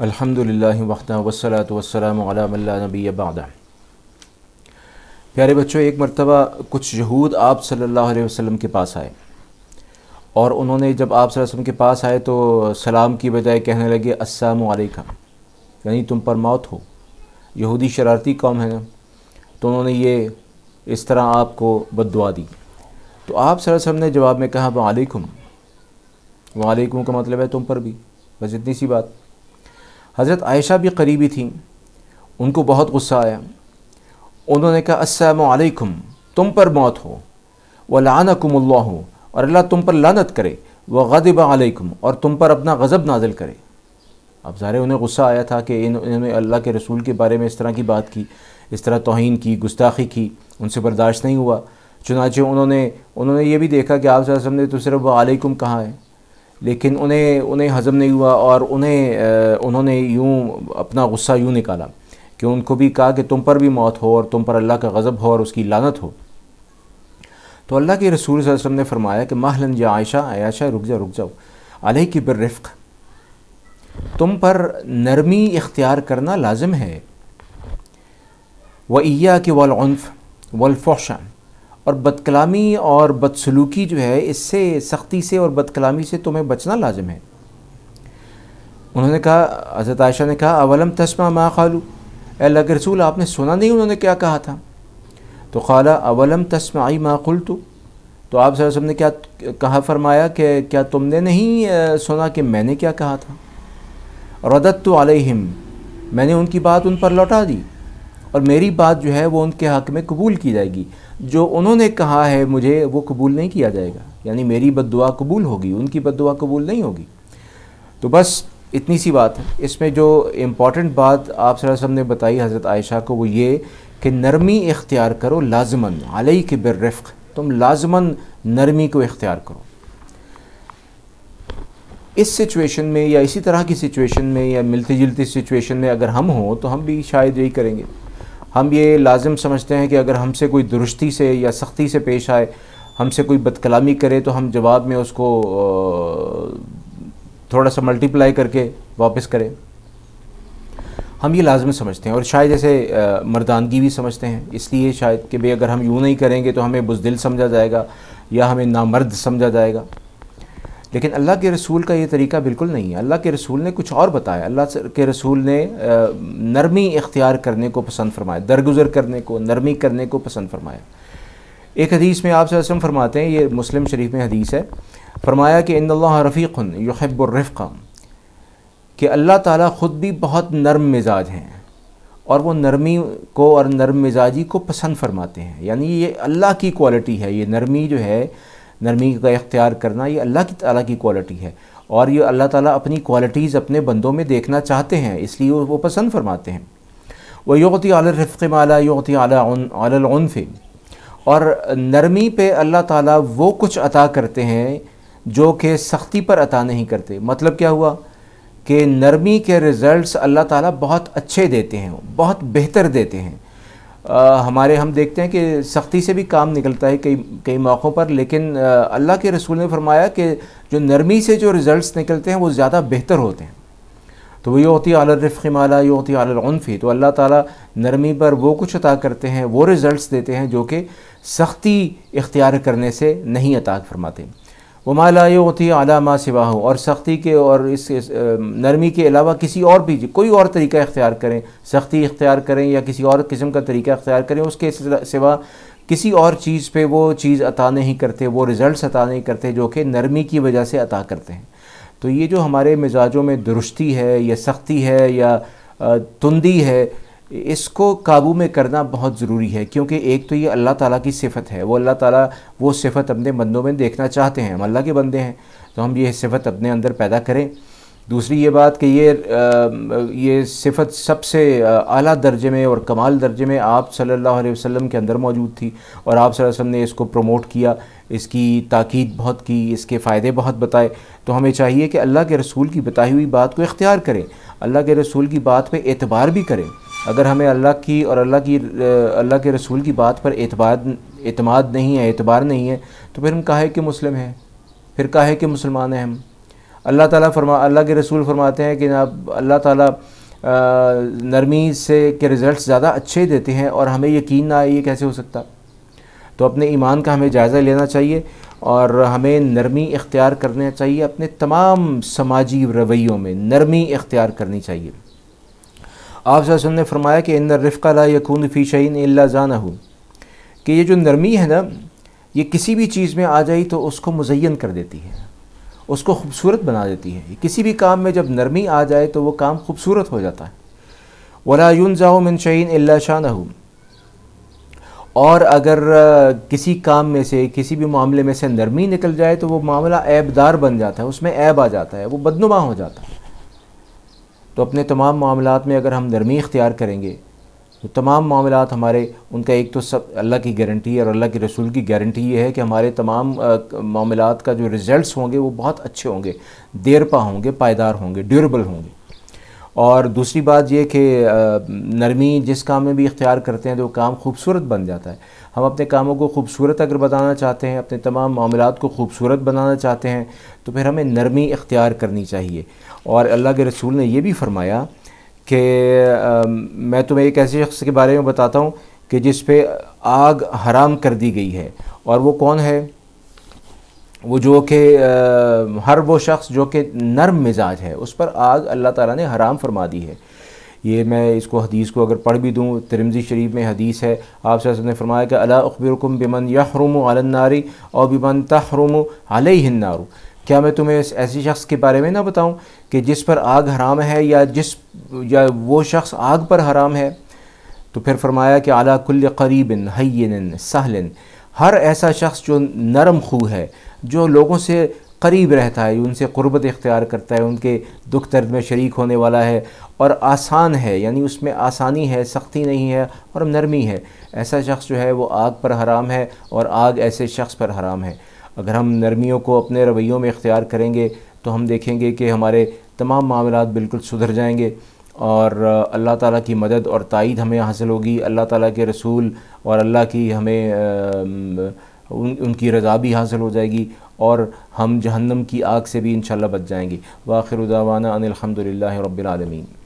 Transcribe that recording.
अल्हम्दुलिल्लाह वक्ता वसलात वसलाम नबी बाद प्यारे बच्चों एक मरतबा कुछ यहूद आप सल्लल्लाहु अलैहि वसल्लम के पास आए और उन्होंने जब आप वसल्लम के पास आए तो सलाम की बजाय कहने लगे असलकम यानी तुम पर मौत हो यहूदी शरारती कौम है तो उन्होंने ये इस तरह आपको बदवा दी तो आप वसल्लम ने जवाब में कहा वालेकुम वालेकुम का मतलब है तुम पर भी बस इतनी सी बात हज़रत आयशा भी करीबी थी उनको बहुत गुस्सा आया उन्होंने कहा असलकुम तुम पर मौत हो व हो और अल्लाह तुम पर लानत करे व गदब और तुम पर अपना गज़ब नाजिल करे अब ज़ाहिर उन्हें गुस्सा आया था कि इन्होंने अल्लाह के रसूल के बारे में इस तरह की बात की इस तरह तोहन की गुस्ताखी की उनसे बर्दाश्त नहीं हुआ चुनाचे उन्होंने उन्होंने ये भी देखा कि आप ने तो सिर्फ वालेकुम कहाँ है लेकिन उन्हें उन्हें हज़म नहीं हुआ और उन्हें उन्होंने यूँ अपना गुस्सा यूँ निकाला कि उनको भी कहा कि तुम पर भी मौत हो और तुम पर अल्लाह का गज़ब हो और उसकी लानत हो तो अल्लाह के रसूल वसम ने फरमाया कि माहन जा आयशा आयशा रुक जाओ रुक जाओ अलह की बर्रफ़ तुम पर नरमी इख्तियार करना लाजम है व ईया के वालफ़ वलफ़ोशा और बदकलामी और बदसलूकी जो है इससे सख्ती से और बदकलामी से तुम्हें बचना लाजम है उन्होंने कहा हज़रत आयशा ने कहा अवलम तस्मा माँ खालू अल्लाह के रसूल आपने सुना नहीं उन्होंने क्या कहा था तो खाला अवलम तस्मा आई माँ कुल तो आप सर ने क्या कहा फरमाया कि क्या तुमने नहीं सुना कि मैंने क्या कहा था रदत तो आलिम मैंने उनकी बात उन पर लौटा दी और मेरी बात जो है वो उनके हक़ में कबूल की जाएगी जो उन्होंने कहा है मुझे वो कबूल नहीं किया जाएगा यानी मेरी बद कबूल होगी उनकी बद कबूल नहीं होगी तो बस इतनी सी बात है इसमें जो इम्पॉर्टेंट बात आप सरासम ने बताई हज़रत आयशा को वो ये कि नरमी इख्तियार करो लाजमन आलई के बर्रफ़ तुम लाजमन नरमी को इख्तियार करो इस सिचुएशन में या इसी तरह की सिचुएशन में या मिलती जुलती सिचुएशन में अगर हम हों तो हम भी शायद यही करेंगे हम ये लाजम समझते हैं कि अगर हमसे कोई दुरुस्ती से या सख्ती से पेश आए हमसे कोई बदकलामी करे तो हम जवाब में उसको थोड़ा सा मल्टीप्लाई करके वापस करें हम ये लाजमी समझते हैं और शायद ऐसे मर्दानगी भी समझते हैं इसलिए शायद कि भाई अगर हम यूँ नहीं करेंगे तो हमें बुजदिल समझा जाएगा या हमें नामर्द समझा जाएगा लेकिन अल्लाह के रसूल का ये तरीका बिल्कुल नहीं है अल्लाह के रसूल ने कुछ और बताया अल्लाह के रसूल ने नरमी इख्तियार करने को पसंद फरमाया दरगुजर करने को नरमी करने को पसंद फरमाया एक हदीस में आप वसम फरमाते हैं ये मुस्लिम शरीफ में हदीस है फरमाया कि इन रफ़ीक़ युहब्बरफ़ा कि अल्लाह ताला ख़ुद भी बहुत नरम मिजाज हैं और वह नरमी को और नरम मिजाजी को पसंद फरमाते हैं यानी ये अल्लाह की क्वालिटी है ये नरमी जो है नरमी का इख्तियार करना ये अल्लाह की तला की क्वालिटी है और ये अल्लाह ताला अपनी क्वालिटीज़ अपने बंदों में देखना चाहते हैं इसलिए वो पसंद फरमाते हैं वह योगती आलरफ़ माला योगती अलाफ़ और नरमी पे अल्लाह ताला वो कुछ अता करते हैं जो कि सख्ती पर अता नहीं करते मतलब क्या हुआ कि नरमी के रिज़ल्ट अल्लाह ताला बहुत अच्छे देते हैं बहुत बेहतर देते हैं आ, हमारे हम देखते हैं कि सख्ती से भी काम निकलता है कई कई मौक़ों पर लेकिन अल्लाह के रसूल ने फरमाया कि जो नरमी से जो रिज़ल्ट निकलते हैं वो ज़्यादा बेहतर होते हैं तो वो योती ये माला है आलफ़ी तो अल्लाह ताला नरमी पर वो कुछ अता करते हैं वो रिज़ल्ट देते हैं जो कि सख्ती इख्तियार करने से नहीं अता फरमाते वमालाती माँ सिवा हो और सख्ती के और इस, नरमी के अलावा किसी और भी कोई और तरीका इख्तियार करें सख्ती इख्तियार करें या किसी और किस्म का तरीका इख्तियार करें उसके सिवा किसी और चीज़ पे वो चीज़ अता नहीं करते वो रिज़ल्ट अता नहीं करते जो कि नरमी की वजह से अता करते हैं तो ये जो हमारे मिजाजों में दुरुस्ती है या सख्ती है या तुंदी है इसको काबू में करना बहुत ज़रूरी है क्योंकि एक तो ये अल्लाह ताला की सिफत है वो अल्लाह ताला वो सिफत अपने बंदों में देखना चाहते हैं हम अल्लाह के बंदे हैं तो हम ये सिफत अपने अंदर पैदा करें दूसरी ये बात कि ये ये सिफत सबसे आला दर्जे में और कमाल दर्जे में आप सल्लल्लाहु अलैहि वसल्लम के अंदर मौजूद थी और आप वसल्लम ने इसको प्रमोट किया इसकी ताकीद बहुत की इसके फ़ायदे बहुत बताए तो हमें चाहिए कि अल्लाह के रसूल की बताई हुई बात को इख्तियार करें अल्लाह के रसूल की बात पर एतबार भी करें अगर हमें अल्लाह की और अल्लाह की अल्लाह के रसूल की बात पर एतबार एतमाद नहीं है एतबार नहीं है तो फिर हम काहे के मुस्लिम हैं फिर काहे के मुसलमान हैं हम अल्लाह ताला फरमा अल्लाह के रसूल फरमाते हैं कि ना अल्लाह ताला नरमी से के रिज़ल्ट ज़्यादा अच्छे देते हैं और हमें यकीन ना आए ये कैसे हो सकता तो अपने ईमान का हमें जायज़ा लेना चाहिए और हमें नरमी इख्तियार करना चाहिए अपने तमाम समाजी रवैयों में नरमी इख्तियार करनी चाहिए आप ने फरमाया कि इन रिफ़ा ला यकून फ़ी शहीन जाना हो कि ये जो नरमी है ना ये किसी भी चीज़ में आ जाए तो उसको मुजैन कर देती है उसको खूबसूरत बना देती है किसी भी काम में जब नरमी आ जाए तो वह काम खूबसूरत हो जाता है वला यून जाओ मिन शहीन अल्ला शाह और अगर किसी काम में से किसी भी मामले में से नरमी निकल जाए तो वो मामला ऐबदार बन जाता है उसमें ऐब आ जाता है वो बदनुमा हो जाता है तो अपने तमाम मामलों में अगर हम नरमी इख्तियार करेंगे तो तमाम मामला हमारे उनका एक तो सब अल्लाह की गारंटी है और अल्लाह के रसूल की गारंटी ये है कि हमारे तमाम मामला का जो रिज़ल्ट होंगे वो बहुत अच्छे होंगे देरपा होंगे पायदार होंगे ड्यूरेबल होंगे और दूसरी बात यह कि नरमी जिस काम में भी इख्तियार करते हैं तो काम खूबसूरत बन जाता है हम अपने कामों को खूबसूरत अगर बताना चाहते हैं अपने तमाम मामलों को खूबसूरत बनाना चाहते हैं तो फिर हमें नरमी इख्तियार करनी चाहिए और अल्लाह के रसूल ने यह भी फरमाया कि मैं तुम्हें एक ऐसे शख्स के बारे में बताता हूँ कि जिस पर आग हराम कर दी गई है और वो कौन है वो जो कि हर वो शख्स जो कि नरम मिजाज है उस पर आग अल्लाह ताला ने हराम फरमा दी है ये मैं इसको हदीस को अगर पढ़ भी दूँ तिरमजी शरीफ में हदीस है आप ने फरमाया कि अला अखबिरकुम बिमन यहरुम अलन्नारी और बिमन तहरुम अल हिन्नारू क्या मैं तुम्हें इस ऐसे शख्स के बारे में ना बताऊँ कि जिस पर आग हराम है या जिस या वो शख्स आग पर हराम है तो फिर फरमाया कि अला कुल करीबन हयन सहलिन हर ऐसा शख्स जो नरम खू है जो लोगों से करीब रहता है उनसे क़ुरबत इख्तियार करता है उनके दुख दर्द में शरीक होने वाला है और आसान है यानी उसमें आसानी है सख्ती नहीं है और नरमी है ऐसा शख्स जो है वो आग पर हराम है और आग ऐसे शख्स पर हराम है अगर हम नरमियों को अपने रवैयों में इख्तियार करेंगे तो हम देखेंगे कि हमारे तमाम मामला बिल्कुल सुधर जाएंगे और अल्लाह ताला की मदद और तइद हमें हासिल होगी अल्लाह ताला के रसूल और अल्लाह की हमें उन उनकी रज़ा भी हासिल हो जाएगी और हम जहन्नम की आग से भी इन बच जाएंगे वाखिर उदावाना अनिलहमदिल्ला रबालमीन